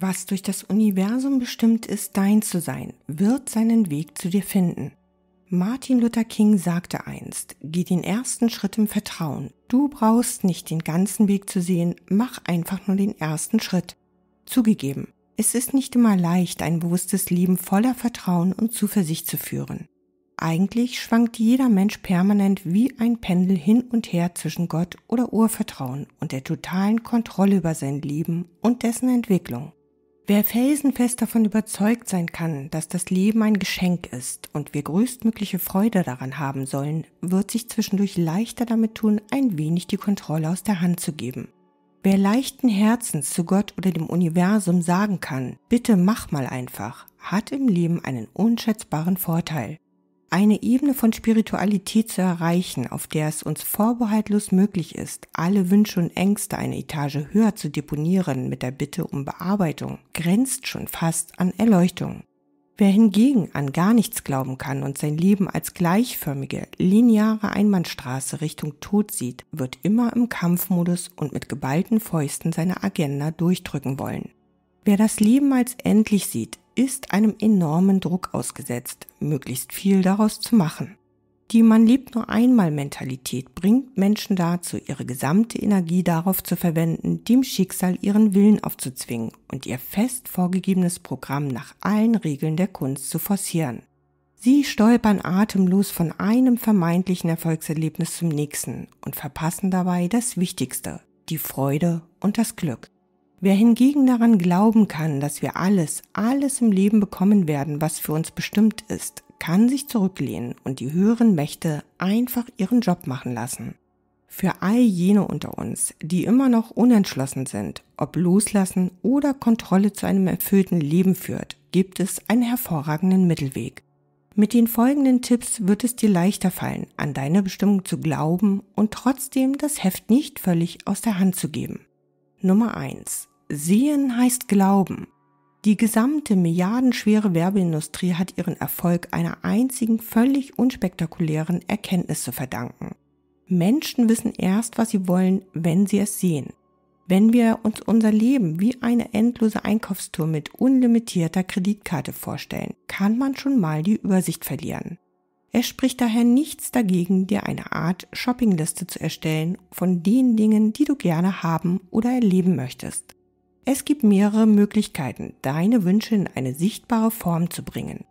Was durch das Universum bestimmt ist, dein zu sein, wird seinen Weg zu dir finden. Martin Luther King sagte einst, geh den ersten Schritt im Vertrauen. Du brauchst nicht den ganzen Weg zu sehen, mach einfach nur den ersten Schritt. Zugegeben, es ist nicht immer leicht, ein bewusstes Leben voller Vertrauen und Zuversicht zu führen. Eigentlich schwankt jeder Mensch permanent wie ein Pendel hin und her zwischen Gott oder Urvertrauen und der totalen Kontrolle über sein Leben und dessen Entwicklung. Wer felsenfest davon überzeugt sein kann, dass das Leben ein Geschenk ist und wir größtmögliche Freude daran haben sollen, wird sich zwischendurch leichter damit tun, ein wenig die Kontrolle aus der Hand zu geben. Wer leichten Herzens zu Gott oder dem Universum sagen kann, bitte mach mal einfach, hat im Leben einen unschätzbaren Vorteil eine Ebene von Spiritualität zu erreichen, auf der es uns vorbehaltlos möglich ist, alle Wünsche und Ängste eine Etage höher zu deponieren mit der Bitte um Bearbeitung, grenzt schon fast an Erleuchtung. Wer hingegen an gar nichts glauben kann und sein Leben als gleichförmige, lineare Einbahnstraße Richtung Tod sieht, wird immer im Kampfmodus und mit geballten Fäusten seine Agenda durchdrücken wollen. Wer das Leben als endlich sieht, ist einem enormen Druck ausgesetzt, möglichst viel daraus zu machen. Die Man lebt nur einmal Mentalität bringt Menschen dazu, ihre gesamte Energie darauf zu verwenden, dem Schicksal ihren Willen aufzuzwingen und ihr fest vorgegebenes Programm nach allen Regeln der Kunst zu forcieren. Sie stolpern atemlos von einem vermeintlichen Erfolgserlebnis zum nächsten und verpassen dabei das Wichtigste, die Freude und das Glück. Wer hingegen daran glauben kann, dass wir alles, alles im Leben bekommen werden, was für uns bestimmt ist, kann sich zurücklehnen und die höheren Mächte einfach ihren Job machen lassen. Für all jene unter uns, die immer noch unentschlossen sind, ob Loslassen oder Kontrolle zu einem erfüllten Leben führt, gibt es einen hervorragenden Mittelweg. Mit den folgenden Tipps wird es dir leichter fallen, an deine Bestimmung zu glauben und trotzdem das Heft nicht völlig aus der Hand zu geben. Nummer 1. Sehen heißt Glauben. Die gesamte milliardenschwere Werbeindustrie hat ihren Erfolg einer einzigen völlig unspektakulären Erkenntnis zu verdanken. Menschen wissen erst, was sie wollen, wenn sie es sehen. Wenn wir uns unser Leben wie eine endlose Einkaufstour mit unlimitierter Kreditkarte vorstellen, kann man schon mal die Übersicht verlieren. Es spricht daher nichts dagegen, dir eine Art Shoppingliste zu erstellen von den Dingen, die du gerne haben oder erleben möchtest. Es gibt mehrere Möglichkeiten, deine Wünsche in eine sichtbare Form zu bringen.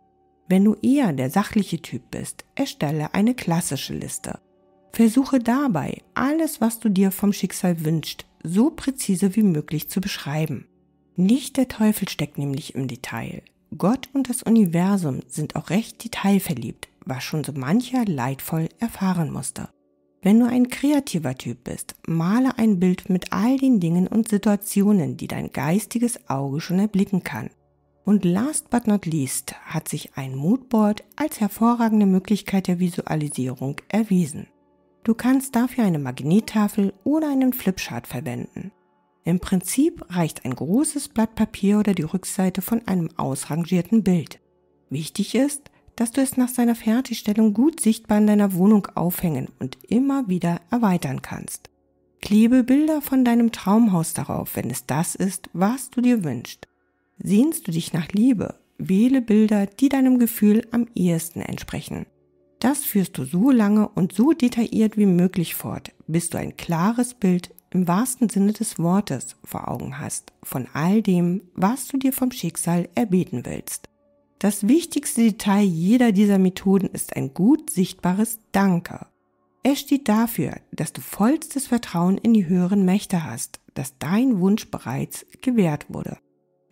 Wenn du eher der sachliche Typ bist, erstelle eine klassische Liste. Versuche dabei, alles, was du dir vom Schicksal wünschst, so präzise wie möglich zu beschreiben. Nicht der Teufel steckt nämlich im Detail. Gott und das Universum sind auch recht detailverliebt, was schon so mancher leidvoll erfahren musste. Wenn du ein kreativer Typ bist, male ein Bild mit all den Dingen und Situationen, die dein geistiges Auge schon erblicken kann. Und last but not least hat sich ein Moodboard als hervorragende Möglichkeit der Visualisierung erwiesen. Du kannst dafür eine Magnettafel oder einen Flipchart verwenden. Im Prinzip reicht ein großes Blatt Papier oder die Rückseite von einem ausrangierten Bild. Wichtig ist, dass du es nach seiner Fertigstellung gut sichtbar in deiner Wohnung aufhängen und immer wieder erweitern kannst. Klebe Bilder von deinem Traumhaus darauf, wenn es das ist, was du dir wünschst. Sehnst du dich nach Liebe, wähle Bilder, die deinem Gefühl am ehesten entsprechen. Das führst du so lange und so detailliert wie möglich fort, bis du ein klares Bild im wahrsten Sinne des Wortes vor Augen hast von all dem, was du dir vom Schicksal erbeten willst. Das wichtigste Detail jeder dieser Methoden ist ein gut sichtbares Danke. Es steht dafür, dass du vollstes Vertrauen in die höheren Mächte hast, dass dein Wunsch bereits gewährt wurde.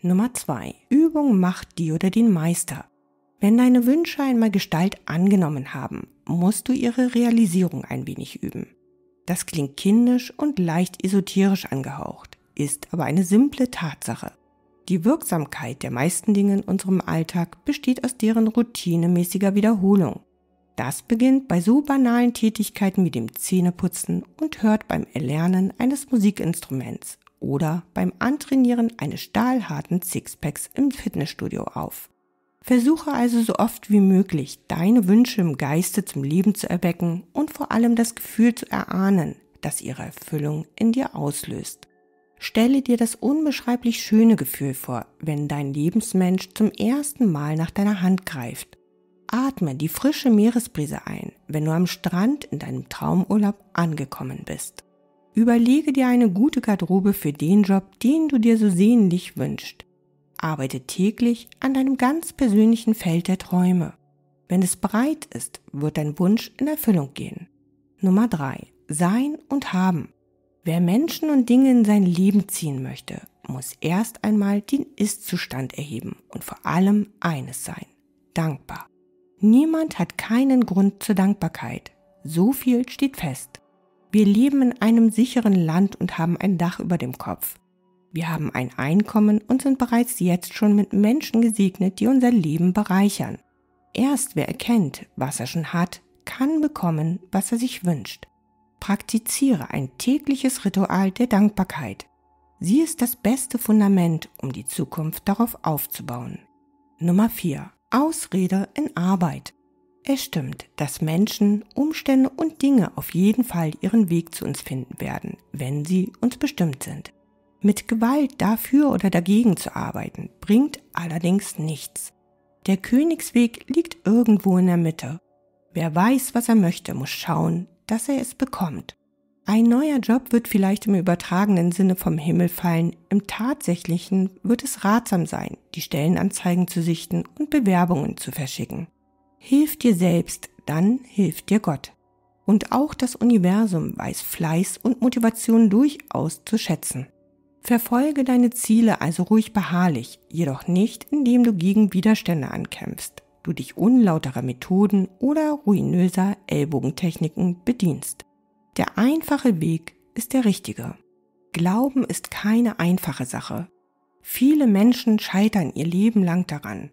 Nummer zwei: Übung macht die oder den Meister. Wenn deine Wünsche einmal Gestalt angenommen haben, musst du ihre Realisierung ein wenig üben. Das klingt kindisch und leicht esoterisch angehaucht, ist aber eine simple Tatsache. Die Wirksamkeit der meisten Dinge in unserem Alltag besteht aus deren routinemäßiger Wiederholung. Das beginnt bei so banalen Tätigkeiten wie dem Zähneputzen und hört beim Erlernen eines Musikinstruments oder beim Antrainieren eines stahlharten Sixpacks im Fitnessstudio auf. Versuche also so oft wie möglich, deine Wünsche im Geiste zum Leben zu erwecken und vor allem das Gefühl zu erahnen, das ihre Erfüllung in dir auslöst. Stelle dir das unbeschreiblich schöne Gefühl vor, wenn dein Lebensmensch zum ersten Mal nach deiner Hand greift. Atme die frische Meeresbrise ein, wenn du am Strand in deinem Traumurlaub angekommen bist. Überlege dir eine gute Garderobe für den Job, den du dir so sehnlich wünschst. Arbeite täglich an deinem ganz persönlichen Feld der Träume. Wenn es breit ist, wird dein Wunsch in Erfüllung gehen. Nummer 3. Sein und haben. Wer Menschen und Dinge in sein Leben ziehen möchte, muss erst einmal den Ist-Zustand erheben und vor allem eines sein, dankbar. Niemand hat keinen Grund zur Dankbarkeit. So viel steht fest. Wir leben in einem sicheren Land und haben ein Dach über dem Kopf. Wir haben ein Einkommen und sind bereits jetzt schon mit Menschen gesegnet, die unser Leben bereichern. Erst wer erkennt, was er schon hat, kann bekommen, was er sich wünscht. Praktiziere ein tägliches Ritual der Dankbarkeit. Sie ist das beste Fundament, um die Zukunft darauf aufzubauen. Nummer 4. Ausrede in Arbeit. Es stimmt, dass Menschen, Umstände und Dinge auf jeden Fall ihren Weg zu uns finden werden, wenn sie uns bestimmt sind. Mit Gewalt dafür oder dagegen zu arbeiten, bringt allerdings nichts. Der Königsweg liegt irgendwo in der Mitte. Wer weiß, was er möchte, muss schauen, dass er es bekommt. Ein neuer Job wird vielleicht im übertragenen Sinne vom Himmel fallen, im tatsächlichen wird es ratsam sein, die Stellenanzeigen zu sichten und Bewerbungen zu verschicken. Hilf dir selbst, dann hilft dir Gott. Und auch das Universum weiß Fleiß und Motivation durchaus zu schätzen. Verfolge deine Ziele also ruhig beharrlich, jedoch nicht, indem du gegen Widerstände ankämpfst du dich unlauterer Methoden oder ruinöser Ellbogentechniken bedienst. Der einfache Weg ist der richtige. Glauben ist keine einfache Sache. Viele Menschen scheitern ihr Leben lang daran.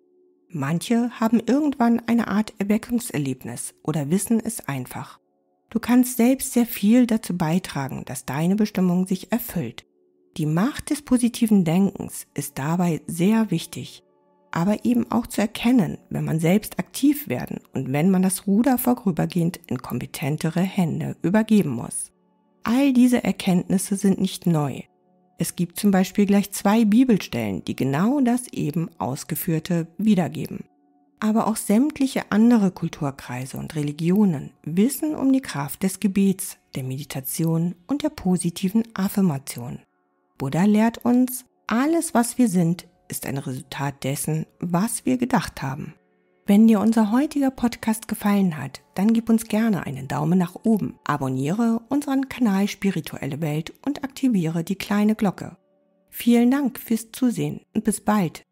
Manche haben irgendwann eine Art Erweckungserlebnis oder wissen es einfach. Du kannst selbst sehr viel dazu beitragen, dass deine Bestimmung sich erfüllt. Die Macht des positiven Denkens ist dabei sehr wichtig aber eben auch zu erkennen, wenn man selbst aktiv werden und wenn man das Ruder vorübergehend in kompetentere Hände übergeben muss. All diese Erkenntnisse sind nicht neu. Es gibt zum Beispiel gleich zwei Bibelstellen, die genau das eben Ausgeführte wiedergeben. Aber auch sämtliche andere Kulturkreise und Religionen wissen um die Kraft des Gebets, der Meditation und der positiven Affirmation. Buddha lehrt uns, alles, was wir sind, ist ein Resultat dessen, was wir gedacht haben. Wenn dir unser heutiger Podcast gefallen hat, dann gib uns gerne einen Daumen nach oben, abonniere unseren Kanal Spirituelle Welt und aktiviere die kleine Glocke. Vielen Dank fürs Zusehen und bis bald